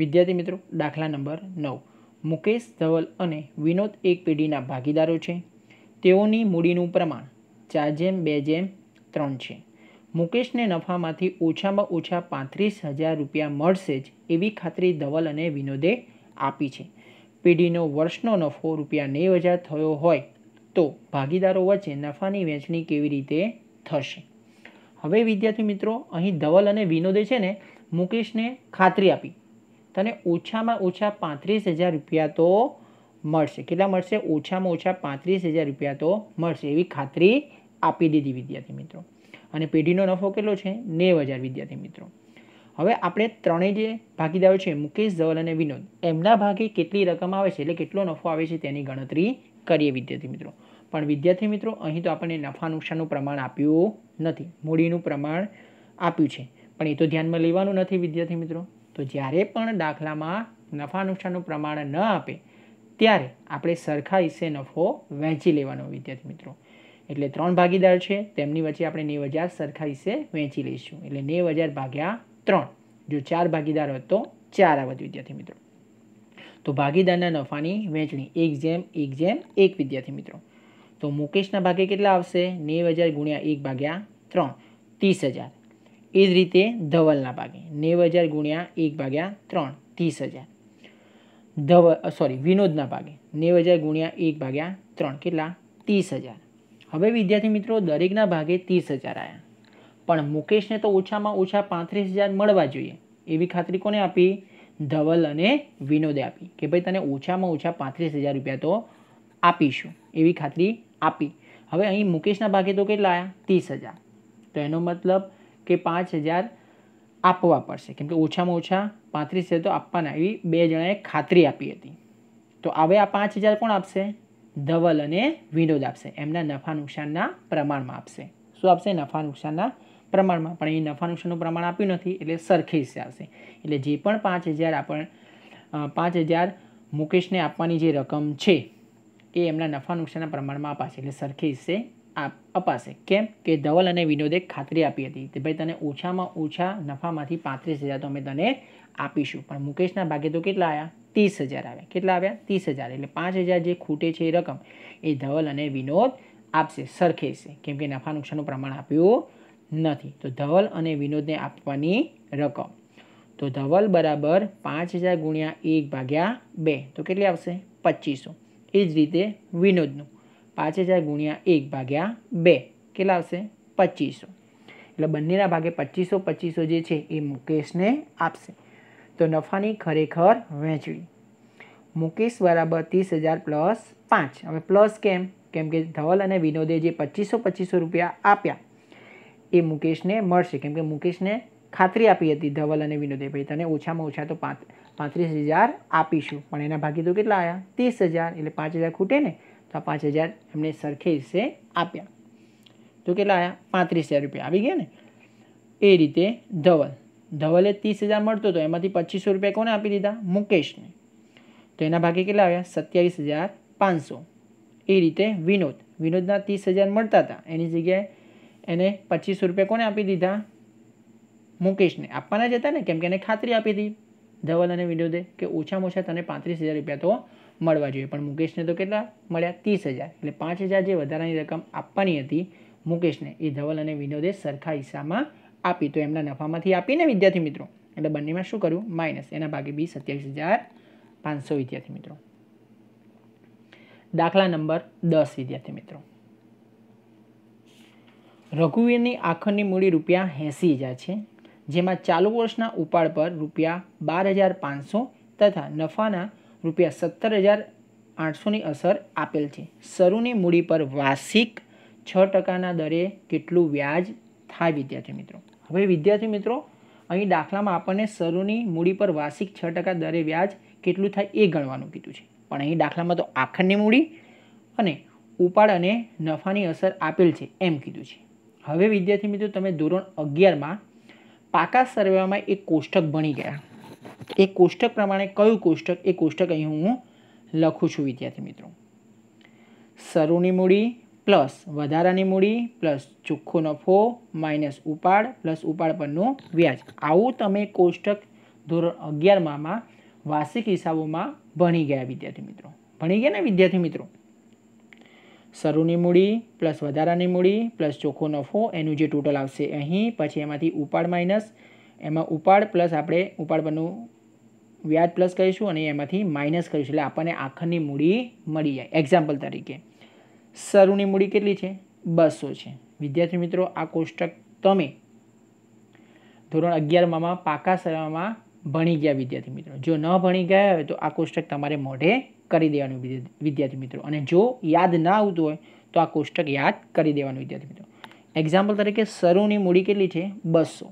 વિદ્યાર્થી મિત્રો દાખલા નંબર નવ મુકેશ ધવલ અને વિનોદ એક પેઢીના ભાગીદારો છે તેઓની મૂડીનું પ્રમાણ ચાર જેમ બે જેમ ત્રણ છે મુકેશને નફામાંથી ઓછામાં ઓછા પાંત્રીસ હજાર રૂપિયા મળશે જ એવી ખાતરી ધવલ અને વિનોદે આપી છે પેઢીનો વર્ષનો નફો રૂપિયા નેવ હજાર થયો હોય તો ભાગીદારો વચ્ચે નફાની વહેંચણી કેવી રીતે થશે હવે વિદ્યાર્થી મિત્રો અહીં ધવલ અને વિનોદે છે ને મુકેશને ખાતરી આપી તને ઓછામાં ઓછા પાંત્રીસ હજાર રૂપિયા તો મળશે કેટલા મળશે ઓછામાં ઓછા પાંત્રીસ હજાર રૂપિયા તો મળશે એવી ખાતરી આપી દીધી વિદ્યાર્થી મિત્રો અને પેઢીનો નફો કેટલો છે નેવ હજાર વિદ્યાર્થી મિત્રો હવે આપણે ત્રણેય જે ભાગીદારો છે મુકેશ ધવલ અને વિનોદ એમના ભાગે કેટલી રકમ આવે છે એટલે કેટલો નફો આવે છે તેની ગણતરી કરીએ વિદ્યાર્થી મિત્રો પણ વિદ્યાર્થી મિત્રો અહીં તો આપણને નફા નુકસાનનું પ્રમાણ આપ્યું નથી મૂડીનું પ્રમાણ આપ્યું છે પણ એ તો ધ્યાનમાં લેવાનું નથી વિદ્યાર્થી મિત્રો તો જ્યારે પણ દાખલામાં નફા નુકસાનનું પ્રમાણ ન આપે ત્યારે આપણે સરખા હિસ્સે નફો વહેંચી લેવાનો વિદ્યાર્થી મિત્રો એટલે ત્રણ ભાગીદાર છે તેમની વચ્ચે આપણે નેવ હજાર સરખા હિસ્સે વહેંચી લઈશું એટલે નેવ હજાર ભાગ્યા ત્રણ જો ચાર ભાગીદાર હોત તો ચાર આવત વિદ્યાર્થી મિત્રો તો ભાગીદારના નફાની વહેંચણી એક જેમ એક જેમ એક વિદ્યાર્થી મિત્રો તો મુકેશના ભાગે કેટલા આવશે નેવ હજાર ગુણ્યા એક ભાગ્યા ત્રણ ત્રીસ હજાર એ જ રીતે ધવલના ભાગે નેવ હજાર ગુણ્યા એક ભાગ્યા ત્રણ ત્રીસ હજાર ધવ સોરી વિનોદના ભાગે નેવ હજાર ગુણ્યા એક ભાગ્યા ત્રણ કેટલા ત્રીસ હજાર હવે વિદ્યાર્થી મિત્રો દરેકના ભાગે ત્રીસ હજાર આવ્યા પણ મુકેશને તો ઓછામાં ઓછા પાંત્રીસ હજાર મળવા જોઈએ એવી ખાતરી કોને આપી ધવલ અને વિનોદે આપી કે ભાઈ તને ઓછામાં ઓછા પાંત્રીસ હજાર રૂપિયા તો આપીશું એવી ખાતરી આપી હવે અહીં મુકેશના ભાગે તો કેટલા આવ્યા ત્રીસ હજાર તો એનો મતલબ કે પાંચ હજાર આપવા પડશે કેમ કે ઓછામાં ઓછા પાંત્રીસ હજાર તો આપવાના એવી બે જણાએ ખાતરી આપી હતી તો હવે આ પાંચ હજાર કોણ આપશે ધવલ અને વિનોદ આપશે એમના નફા નુકસાનના પ્રમાણમાં આપશે શું આપશે નફા નુકસાનના પ્રમાણમાં પણ એ નફા નુકસાનનું પ્રમાણ આપ્યું નથી એટલે સરખી રીતે આવશે એટલે જે પણ પાંચ હજાર આપણ પાંચ હજાર મુકેશને આપવાની જે રકમ છે એ એમના નફા નુકસાનના પ્રમાણમાં અપાશે એટલે સરખી હિસ્સે અપાશે કેમ કે ધવલ અને વિનોદે ખાતરી આપી હતી કે ભાઈ તને ઓછામાં ઓછા નફામાંથી પાંત્રીસ હજાર તો અમે તને આપીશું પણ મુકેશના ભાગે તો કેટલા આવ્યા ત્રીસ હજાર આવ્યા કેટલા આવ્યા ત્રીસ હજાર એટલે પાંચ હજાર જે ખૂટે છે એ રકમ એ ધવલ અને વિનોદ આપશે સરખેશે કેમ કે નફા નુકસાનનું પ્રમાણ આપ્યું નથી તો ધવલ અને વિનોદને આપવાની રકમ તો ધવલ બરાબર પાંચ હજાર ગુણ્યા એક ભાગ્યા બે તો કેટલી આવશે પચીસો એ જ રીતે વિનોદનું પાંચ હજાર ગુણ્યા એક ભાગ્યા બે કેટલા આવશે પચીસો એટલે બંનેના ભાગે પચીસો પચીસો જે છે એ મુકેશને આપશે તો નફાની ખરેખર વહેંચણી મુકેશ બરાબર ત્રીસ હજાર પ્લસ પાંચ હવે પ્લસ કેમ કેમ કે ધવલ અને વિનોદે જે પચીસો પચીસો રૂપિયા આપ્યા એ મુકેશને મળશે કેમ કે મુકેશને ખાતરી આપી હતી ધવલ અને વિનોદે ભાઈ તને ઓછામાં ઓછા તો પાંત્રીસ હજાર આપીશું પણ એના ભાગી તો કેટલા આવ્યા ત્રીસ હજાર એટલે પાંચ હજાર ખૂટે ને તો આ પાંચ હજાર એમણે સરખે હિસ્સે આપ્યા તો કેટલા આવ્યા પાંત્રીસ હજાર રૂપિયા આવી ગયા ને એ રીતે ધવલ ધવલે ત્રીસ હજાર મળતો હતો એમાંથી પચીસો રૂપિયા કોને આપી દીધા મુકેશને તો એના ભાગે કેટલા આવ્યા સત્યાવીસ હજાર પાંચસો એ રીતે વિનોદ વિનોદના ત્રીસ હજાર મળતા હતા એની જગ્યાએ એને પચીસો રૂપિયા કોને આપી દીધા મુકેશને આપવાના જ હતા ને કેમ કે એને ખાતરી આપી હતી ધવલ અને વિનોદે કે ઓછામાં ઓછા તને પાંત્રીસ હજાર રૂપિયા તો મળવા જોઈએ પણ મુકેશને તો કેટલા મળ્યા ત્રીસ હજાર એટલે પાંચ હજાર જે વધારાની રકમ આપવાની હતી મુકેશને એ ધવલ અને વિનોદે સરખા હિસ્સામાં આપી તો એમના નફામાંથી આપીને વિદ્યાર્થી મિત્રો એટલે બંનેમાં શું કર્યું માઇનસ એના ભાગે બી સત્યાવીસ હજાર પાંચસો વિદ્યાર્થી મિત્રો દાખલા નંબર દસ વિદ્યાર્થી મિત્રો રઘુવીરની આખરની મૂડી રૂપિયા એંસી હજાર છે જેમાં ચાલુ વર્ષના ઉપાડ પર રૂપિયા બાર હજાર પાંચસો તથા નફાના રૂપિયા સત્તર હજાર આઠસોની અસર આપેલ છે શરૂની મૂડી પર વાર્ષિક છ ટકાના દરે કેટલું વ્યાજ થાય વિદ્યાર્થી મિત્રો હવે વિદ્યાર્થી મિત્રો અહીં દાખલામાં આપણને શરૂની મૂડી પર વાર્ષિક છ ટકા દરે વ્યાજ કેટલું થાય એ ગણવાનું કીધું છે પણ અહીં દાખલામાં તો આખરની મૂડી અને ઉપાડ અને નફાની અસર આપેલ છે એમ કીધું છે હવે વિદ્યાર્થી મિત્રો તમે ધોરણ અગિયારમાં પાકા સર્વેમાં એક કોષ્ટક ભણી ગયા એ કોષ્ટક પ્રમાણે કયું કોષ્ટક એ કોષ્ટક અહીં હું લખું છું વિદ્યાર્થી મિત્રો સરુની મૂડી પ્લસ વધારાની મૂડી પ્લસ ચોખ્ખો નફો માઇનસ ઉપાડ પ્લસ ઉપાડ પરનું વ્યાજ આવું તમે કોષ્ટક ધોરણ અગિયારમાં વાર્ષિક હિસાબોમાં ભણી ગયા વિદ્યાર્થી મિત્રો ભણી ગયા ને વિદ્યાર્થી મિત્રો શરૂની મૂડી પ્લસ વધારાની મૂડી પ્લસ ચોખ્ખો નફો એનું જે ટોટલ આવશે અહીં પછી એમાંથી ઉપાડ માઇનસ એમાં ઉપાડ પ્લસ આપણે ઉપાડ પરનું વ્યાજ પ્લસ કરીશું અને એમાંથી માઇનસ કરીશું એટલે આપણને આખરની મૂડી મળી જાય એક્ઝામ્પલ તરીકે સરુની મૂડી કેટલી છે બસો છે વિદ્યાર્થી મિત્રો આ કોષ્ટક તમે ધોરણ અગિયારમાં પાકા સરામાં ભણી ગયા વિદ્યાર્થી મિત્રો જો ન ભણી ગયા હોય તો આ કોષ્ટક તમારે મોઢે કરી દેવાનું વિદ્યાર્થી મિત્રો અને જો યાદ ના આવતું હોય તો આ કોષ્ટક યાદ કરી દેવાનું વિદ્યાર્થી મિત્રો એક્ઝામ્પલ તરીકે સરુની મૂડી કેટલી છે બસો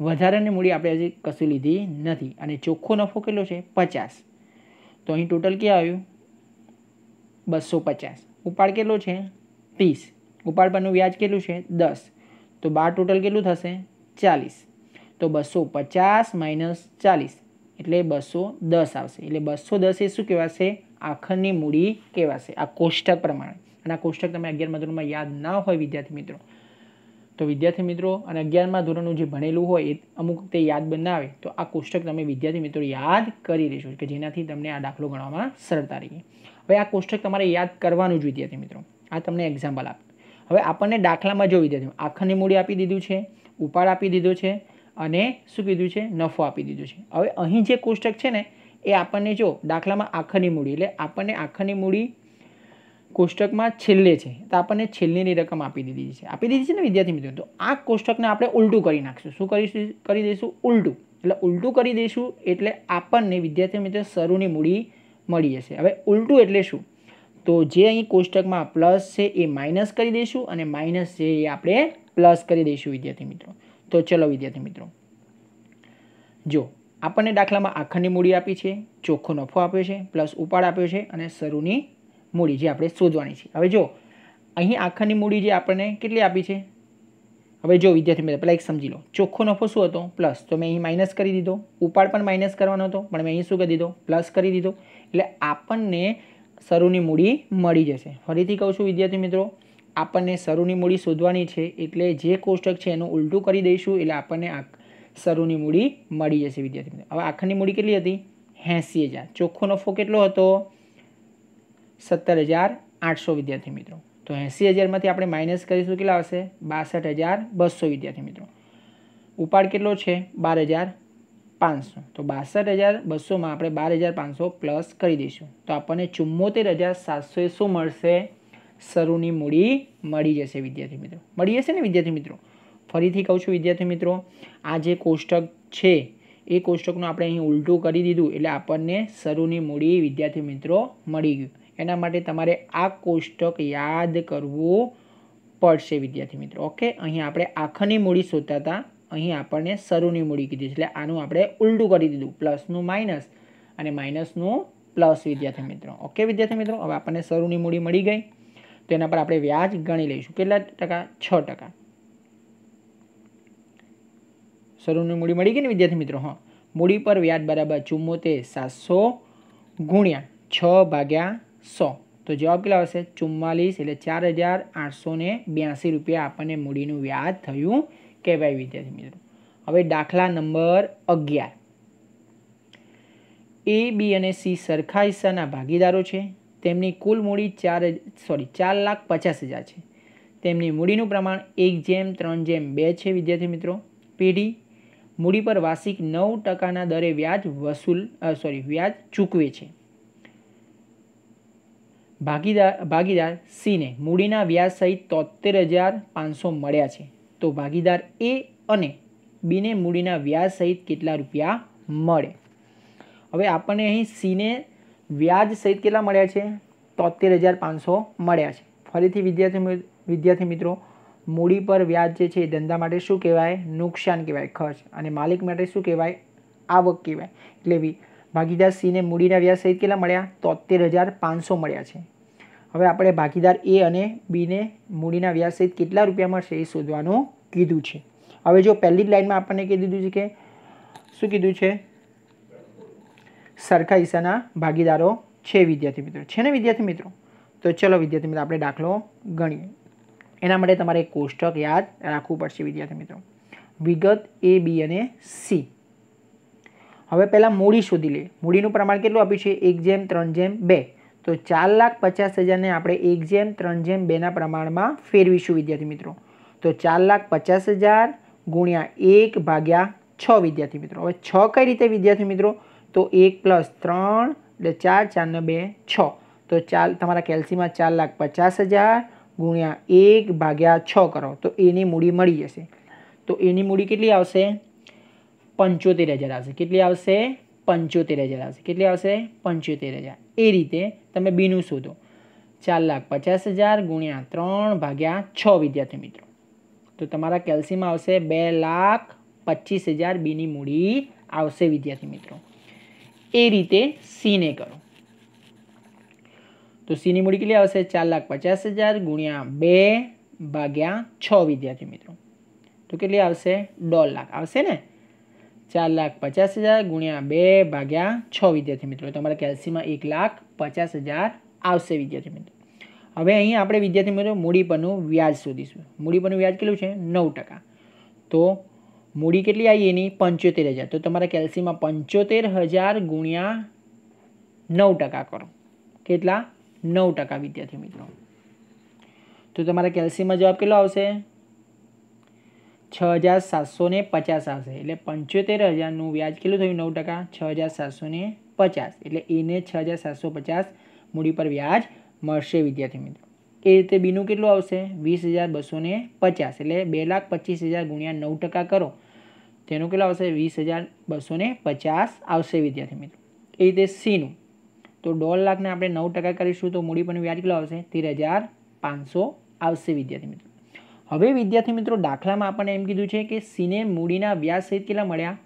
વધારાની મૂડી આપણે હજી કશું લીધી નથી અને ચોખ્ખો નફો કેટલો છે પચાસ તો અહીં ટોટલ ક્યાં આવ્યું બસો પચાસ ઉપાડ કેટલો છે ત્રીસ ઉપાડ પરનું વ્યાજ કેટલું છે દસ તો બાર ટોટલ કેટલું થશે ચાલીસ તો બસો પચાસ માઇનસ ચાલીસ એટલે બસો દસ આવશે એટલે બસો દસ એ શું કહેવાશે આખરની મૂડી કહેવાશે આ કોષ્ટક પ્રમાણે અને આ કોષ્ટક તમે અગિયાર મધુરમાં યાદ ના હોય વિદ્યાર્થી મિત્રો તો વિદ્યાર્થી મિત્રો અને અગિયારમાં ધોરણનું જે ભણેલું હોય એ અમુક તે યાદ બનાવે તો આ કોષ્ટક તમે વિદ્યાર્થી મિત્રો યાદ કરી લેશો કે જેનાથી તમને આ દાખલો ગણવામાં સરળતા રહી હવે આ કોષ્ટક તમારે યાદ કરવાનું જ વિદ્યાર્થી મિત્રો આ તમને એક્ઝામ્પલ આપ હવે આપણને દાખલામાં જો વિદ્યાર્થી આખાની મૂડી આપી દીધું છે ઉપાડ આપી દીધો છે અને શું કીધું છે નફો આપી દીધો છે હવે અહીં જે કોષ્ટક છે ને એ આપણને જો દાખલામાં આખરની મૂડી એટલે આપણને આખરની મૂડી કોષ્ટકમાં છેલ્લે છે તો આપણને છેલ્લીની રકમ આપી દીધી છે આપી દીધી છે ને વિદ્યાર્થી મિત્રો તો આ કોષ્ટકને આપણે ઉલટું કરી નાખશું શું કરીશું કરી દઈશું ઉલટું એટલે ઉલટું કરી દઈશું એટલે આપણને વિદ્યાર્થી મિત્રો શરૂની મૂડી મળી જશે હવે ઉલટું એટલે શું તો જે અહીં કોષ્ટકમાં પ્લસ છે એ માઇનસ કરી દઈશું અને માઇનસ છે એ આપણે પ્લસ કરી દઈશું વિદ્યાર્થી મિત્રો તો ચલો વિદ્યાર્થી મિત્રો જો આપણને દાખલામાં આખરની મૂડી આપી છે ચોખ્ખો નફો આપ્યો છે પ્લસ ઉપાડ આપ્યો છે અને શરૂની મૂડી જે આપણે શોધવાની છે હવે જો અહીં આખાની મૂડી જે આપણને કેટલી આપી છે હવે જો વિદ્યાર્થી મિત્રો પહેલાં એક સમજી લો ચોખ્ખો નફો શું હતો પ્લસ તો મેં અહીં માઇનસ કરી દીધો ઉપાડ પણ માઇનસ કરવાનો હતો પણ મેં અહીં શું કરી દીધો પ્લસ કરી દીધો એટલે આપણને શરૂની મૂડી મળી જશે ફરીથી કહું છું વિદ્યાર્થી મિત્રો આપણને શરૂની મૂડી શોધવાની છે એટલે જે કોષ્ટક છે એનું ઉલટું કરી દઈશું એટલે આપણને આ શરૂની મૂડી મળી જશે વિદ્યાર્થી મિત્રો હવે આખાની મૂડી કેટલી હતી એંસી હજાર ચોખ્ખો નફો કેટલો હતો સત્તર હજાર આઠસો વિદ્યાર્થી મિત્રો તો એંસી હજારમાંથી આપણે માઇનસ કરીશું કેટલા આવશે બાસઠ હજાર બસો વિદ્યાર્થી મિત્રો ઉપાડ કેટલો છે બાર હજાર પાંચસો તો બાસઠ હજાર બસોમાં આપણે બાર હજાર પાંચસો પ્લસ કરી દઈશું તો આપણને ચુમ્મોતેર હજાર સાતસો શું મળશે શરૂની મૂડી મળી જશે વિદ્યાર્થી મિત્રો મળી જશે ને વિદ્યાર્થી મિત્રો ફરીથી કહું છું વિદ્યાર્થી મિત્રો આ જે કોષ્ટક છે એ કોષ્ટકનું આપણે અહીં ઉલટું કરી દીધું એટલે આપણને શરૂની મૂડી વિદ્યાર્થી મિત્રો મળી ગયું એના માટે તમારે આ કોષ્ટક યાદ કરવું પડશે વિદ્યાર્થી મિત્રો ઓકે અહીં આપણે આખની મૂડી શોધતા હતા અહીં આપણને શરૂની મૂડી કીધી એટલે આનું આપણે ઉલટું કરી દીધું પ્લસનું માઇનસ અને માઇનસનું પ્લસ વિદ્યાર્થી મિત્રો ઓકે વિદ્યાર્થી મિત્રો હવે આપણને શરૂની મૂડી મળી ગઈ તો એના પર આપણે વ્યાજ ગણી લઈશું કેટલા ટકા છ ટકા શરૂની મૂડી મળી ગઈ ને વિદ્યાર્થી મિત્રો હા મૂડી પર વ્યાજ બરાબર ચુમ્મોતેર સાતસો ગુણ્યા છ ભાગ્યા સો તો જવાબ કેટલા આવશે ચુમ્માલીસ એટલે ચાર હજાર આઠસો ને બ્યાસી રૂપિયા આપણને મૂડીનું વ્યાજ થયું કહેવાય વિદ્યાર્થી મિત્રો હવે દાખલા નંબર અગિયાર એ બી અને સી સરખા હિસ્સાના ભાગીદારો છે તેમની કુલ મૂડી ચાર સોરી ચાર લાખ પચાસ હજાર છે તેમની મૂડીનું પ્રમાણ એક જેમ ત્રણ જેમ બે છે વિદ્યાર્થી મિત્રો પેઢી મૂડી પર વાર્ષિક નવ ટકાના દરે વ્યાજ વસૂલ સોરી વ્યાજ ચૂકવે છે ભાગીદાર ભાગીદાર સીને મૂડીના વ્યાજ સહિત તોતેર હજાર પાંચસો મળ્યા છે તો ભાગીદાર એ અને બીને મૂડીના વ્યાજ સહિત કેટલા રૂપિયા મળે હવે આપણને અહીં સીને વ્યાજ સહિત કેટલા મળ્યા છે તોતેર હજાર પાંચસો મળ્યા છે ફરીથી વિદ્યાર્થી વિદ્યાર્થી મિત્રો મૂડી પર વ્યાજ જે છે એ ધંધા માટે શું કહેવાય નુકસાન કહેવાય ખર્ચ અને માલિક માટે શું કહેવાય આવક કહેવાય એટલે ભાગીદાર સીને મૂડીના વ્યાજ સહિત કેટલા મળ્યા તોતેર હજાર પાંચસો મળ્યા છે હવે આપણે ભાગીદાર એ અને બીને મૂડીના વ્યાજ સહિત કેટલા રૂપિયા મળશે એ શોધવાનું કીધું છે હવે જો પહેલી જ લાઇનમાં આપણને કહી દીધું છે કે શું કીધું છે સરખા હિસ્સાના ભાગીદારો છે વિદ્યાર્થી મિત્રો છે ને વિદ્યાર્થી મિત્રો તો ચલો વિદ્યાર્થી મિત્રો આપણે દાખલો ગણીએ એના માટે તમારે કોષ્ટક યાદ રાખવું પડશે વિદ્યાર્થી મિત્રો વિગત એ બી અને સી હવે પહેલાં મૂડી શોધી લઈએ મૂડીનું પ્રમાણ કેટલું આપ્યું છે એક જેમ ત્રણ જેમ બે તો ચાર લાખ પચાસ હજારને આપણે એક જેમ ત્રણ જેમ બેના પ્રમાણમાં ફેરવીશું વિદ્યાર્થી મિત્રો તો ચાર લાખ પચાસ હજાર ગુણ્યા એક ભાગ્યા છ વિદ્યાર્થી મિત્રો હવે છ કઈ રીતે વિદ્યાર્થી મિત્રો તો એક પ્લસ ત્રણ એટલે ચાર ચારને બે છ તો ચાર તમારા કેલ્સીમાં ચાર લાખ પચાસ હજાર ગુણ્યા એક ભાગ્યા છ કરો તો એની મૂડી મળી જશે તો એની મૂડી કેટલી આવશે પંચોતેર હજાર આવશે કેટલી આવશે પંચોતેર હજાર આવશે કેટલી આવશે પંચોતેર હજાર એ રીતે તમે બીનું શોધો ચાર લાખ પચાસ હજાર ગુણ્યા ત્રણ ભાગ્યા છ વિદ્યાર્થી મિત્રો તો તમારા કેલ્સીમાં આવશે બે લાખ પચીસ હજાર બીની મૂડી આવશે વિદ્યાર્થી મિત્રો એ રીતે સીને કરો તો સીની મૂડી કેટલી આવશે ચાર લાખ પચાસ હજાર ગુણ્યા બે ભાગ્યા છ વિદ્યાર્થી મિત્રો તો કેટલી આવશે દોઢ લાખ આવશે ને ચાર લાખ પચાસ હજાર ગુણ્યા બે ભાગ્યા છ વિદ્યાર્થી મિત્રો તમારા કેલ્સીમાં એક લાખ પચાસ હજાર આવશે વિદ્યાર્થી મિત્રો હવે અહીં આપણે વિદ્યાર્થી મિત્રો મૂડી પરનું વ્યાજ શોધીશું મૂડી પરનું વ્યાજ કેટલું છે નવ ટકા તો મૂડી કેટલી આવી એની પંચોતેર હજાર તો તમારા કેલ્સીમાં પંચોતેર હજાર ગુણ્યા નવ ટકા કરો કેટલા નવ ટકા વિદ્યાર્થી મિત્રો તો તમારા કેલ્સીમાં જવાબ કેટલો આવશે છ હજાર સાતસો પચાસ આવશે એટલે પંચોતેર હજારનું વ્યાજ કેટલું થયું નવ ટકા છ હજાર સાતસો પચાસ એટલે એને છ હજાર સાતસો પચાસ મૂડી પર વ્યાજ મળશે વિદ્યાર્થી મિત્રો એ રીતે બીનું કેટલું આવશે વીસ હજાર બસો પચાસ એટલે બે લાખ પચીસ હજાર ગુણ્યા નવ ટકા કરો તેનું કેટલું આવશે વીસ હજાર બસો પચાસ આવશે વિદ્યાર્થી મિત્રો એ રીતે સીનું તો દોઢ લાખને આપણે નવ ટકા કરીશું તો મૂડી પરનું વ્યાજ કેટલું આવશે તેર હજાર પાંચસો આવશે વિદ્યાર્થી મિત્રો હવે વિદ્યાર્થી મિત્રો દાખલામાં આપણને એમ કીધું છે કે સિને મૂડીના વ્યાજ સહિત કેટલા મળ્યા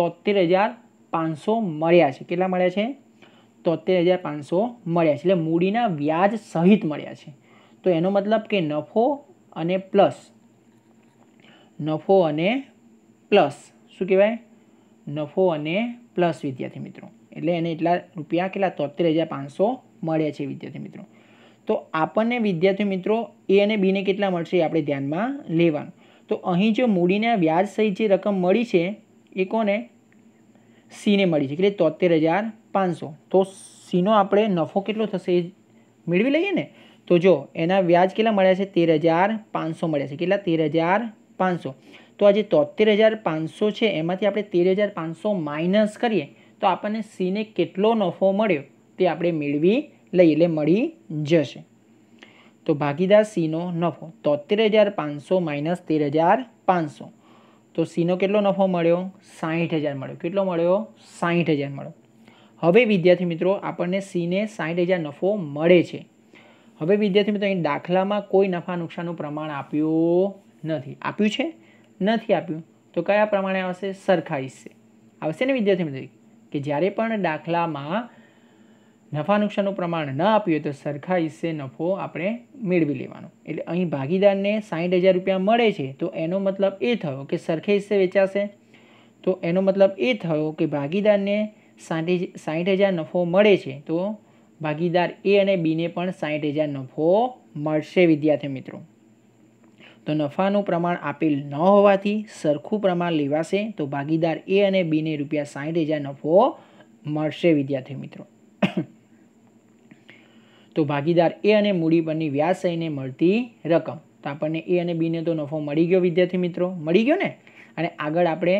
તોતેર હજાર પાંચસો મળ્યા છે કેટલા મળ્યા છે તોતેર હજાર પાંચસો મળ્યા છે એટલે મૂડીના વ્યાજ સહિત મળ્યા છે તો એનો મતલબ કે નફો અને પ્લસ નફો અને પ્લસ શું કહેવાય નફો અને પ્લસ વિદ્યાર્થી મિત્રો એટલે એને એટલા રૂપિયા કેટલા તોતેર હજાર પાંચસો મળે છે વિદ્યાર્થી મિત્રો તો આપણને વિદ્યાર્થી મિત્રો એ અને બીને કેટલા મળશે આપણે ધ્યાનમાં લેવાનું તો અહીં જો મૂડીના વ્યાજ સહિત જે રકમ મળી છે એ કોને સીને મળી છે એટલે તોતેર હજાર પાંચસો તો સીનો આપણે નફો કેટલો થશે મેળવી લઈએ ને તો જો એના વ્યાજ કેટલા મળ્યા છે તેર હજાર પાંચસો મળ્યા છે કેટલા તેર હજાર પાંચસો તો આ જે તોતેર હજાર પાંચસો છે એમાંથી આપણે તેર હજાર પાંચસો માઇનસ કરીએ તો આપણને સીને કેટલો નફો મળ્યો તે આપણે મેળવી લઈ એટલે મળી જશે તો ભાગીદાર સીનો નફો તોતેર હજાર પાંચસો માઇનસ તેર હજાર પાંચસો તો સીનો કેટલો નફો મળ્યો સાહીઠ હજાર મળ્યો કેટલો મળ્યો સાહીઠ હજાર મળ્યો હવે વિદ્યાર્થી મિત્રો આપણને સીને સાહીઠ હજાર નફો મળે છે હવે વિદ્યાર્થી મિત્રો અહીં દાખલામાં કોઈ નફા નુકસાનનું પ્રમાણ આપ્યું નથી આપ્યું છે નથી આપ્યું તો કયા પ્રમાણે આવશે સરખાઈશ આવશે ને વિદ્યાર્થી મિત્રો કે જ્યારે પણ દાખલામાં નફા નુકસાનનું પ્રમાણ ન આપ્યું હોય તો સરખા હિસ્સે નફો આપણે મેળવી લેવાનો એટલે અહીં ભાગીદારને સાહીઠ હજાર રૂપિયા મળે છે તો એનો મતલબ એ થયો કે સરખે હિસ્સે વેચાશે તો એનો મતલબ એ થયો કે ભાગીદારને સાઠ સાઠ હજાર નફો મળે છે તો ભાગીદાર એ અને બીને પણ સાઠ હજાર નફો મળશે વિદ્યાર્થી મિત્રો તો નફાનું પ્રમાણ આપેલ ન હોવાથી સરખું પ્રમાણ લેવાશે તો ભાગીદાર એ અને બીને રૂપિયા સાઠ હજાર નફો મળશે વિદ્યાર્થી મિત્રો તો ભાગીદાર એ અને મૂડી પરની વ્યાજ સહીને મળતી રકમ તો આપણને એ અને બીને તો નફો મળી ગયો વિદ્યાર્થી મિત્રો મળી ગયો ને અને આગળ આપણે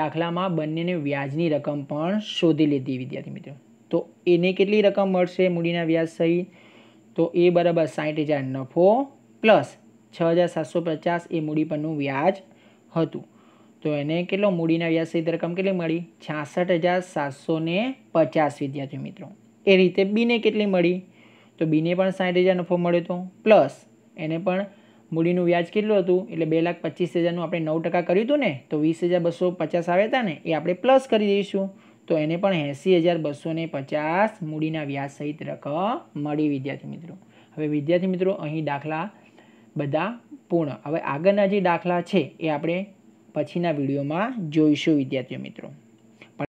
દાખલામાં બંનેને વ્યાજની રકમ પણ શોધી લીધી વિદ્યાર્થી મિત્રો તો એને કેટલી રકમ મળશે મૂડીના વ્યાજ સહી તો એ બરાબર સાઠ હજાર નફો પ્લસ છ હજાર સાતસો પચાસ એ મૂડી પરનું વ્યાજ હતું તો એને કેટલો મૂડીના વ્યાજ સહિત રકમ કેટલી મળી છાસઠ હજાર સાતસો પચાસ વિદ્યાર્થી મિત્રો એ રીતે બીને કેટલી મળી તો બીને પણ સાઠ હજાર નફો મળ્યો હતો પ્લસ એને પણ મૂડીનું વ્યાજ કેટલું હતું એટલે બે લાખ પચીસ હજારનું આપણે નવ ટકા કર્યું હતું ને તો વીસ હજાર બસો પચાસ આવ્યા હતા ને એ આપણે પ્લસ કરી દઈશું તો એને પણ એંસી હજાર બસો પચાસ મૂડીના વ્યાજ સહિત રકમ મળી વિદ્યાર્થી મિત્રો હવે વિદ્યાર્થી મિત્રો અહીં દાખલા બધા પૂર્ણ હવે આગળના જે દાખલા છે એ આપણે પછીના વિડીયોમાં જોઈશું વિદ્યાર્થીઓ મિત્રો